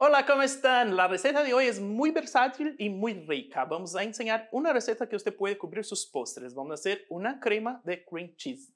Hola, ¿cómo están? La receta de hoy es muy versátil y muy rica. Vamos a enseñar una receta que usted puede cubrir sus postres. Vamos a hacer una crema de cream cheese.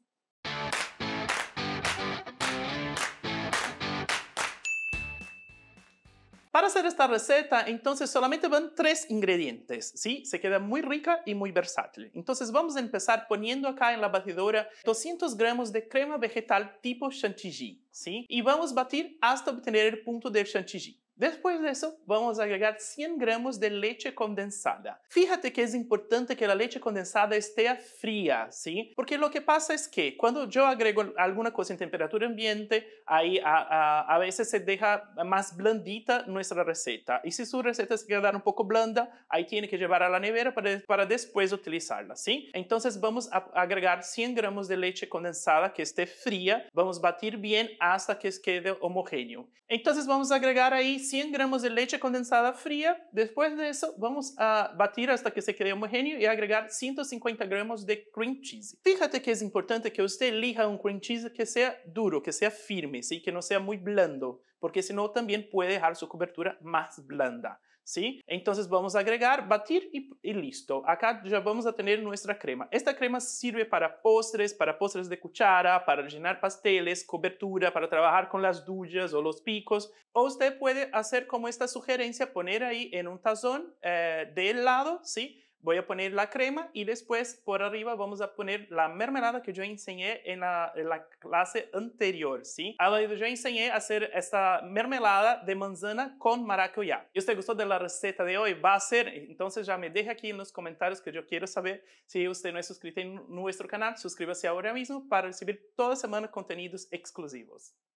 Para hacer esta receta, entonces solamente van tres ingredientes, ¿sí? Se queda muy rica y muy versátil. Entonces vamos a empezar poniendo acá en la batidora 200 gramos de crema vegetal tipo chantilly, ¿sí? Y vamos a batir hasta obtener el punto de chantilly. Después de eso, vamos a agregar 100 gramos de leche condensada. Fíjate que es importante que la leche condensada esté fría, ¿sí? Porque lo que pasa es que cuando yo agrego alguna cosa en temperatura ambiente, ahí a, veces se deja más blandita nuestra receta. Y si su receta se queda un poco blanda, ahí tiene que llevar a la nevera para, para después utilizarla, ¿sí? Entonces vamos a agregar 100 gramos de leche condensada que esté fría. Vamos a batir bien hasta que quede homogéneo. Entonces vamos a agregar ahí 100 gramos de leche condensada fría. Después de eso, vamos a batir hasta que se quede homogéneo y agregar 150 gramos de cream cheese. Fíjate que es importante que usted elija un cream cheese que sea duro, que sea firme, ¿sí? que no sea muy blando, porque si no también puede dejar su cobertura más blanda. ¿sí? Entonces vamos a agregar, batir y, listo. Acá ya vamos a tener nuestra crema. Esta crema sirve para postres, para postres de cuchara, para llenar pasteles, cobertura, para trabajar con las duyas o los picos. O usted puede hacer como esta sugerencia, poner ahí en un tazón eh, del lado, ¿sí? voy a poner la crema y después por arriba vamos a poner la mermelada que yo enseñé en la, clase anterior, ¿sí? Yo enseñé a hacer esta mermelada de manzana con maracuyá. ¿Y usted gustó de la receta de hoy? ¿Va a ser? Entonces ya me deje aquí en los comentarios que yo quiero saber si usted no es suscrito en nuestro canal, suscríbase ahora mismo para recibir toda semana contenidos exclusivos.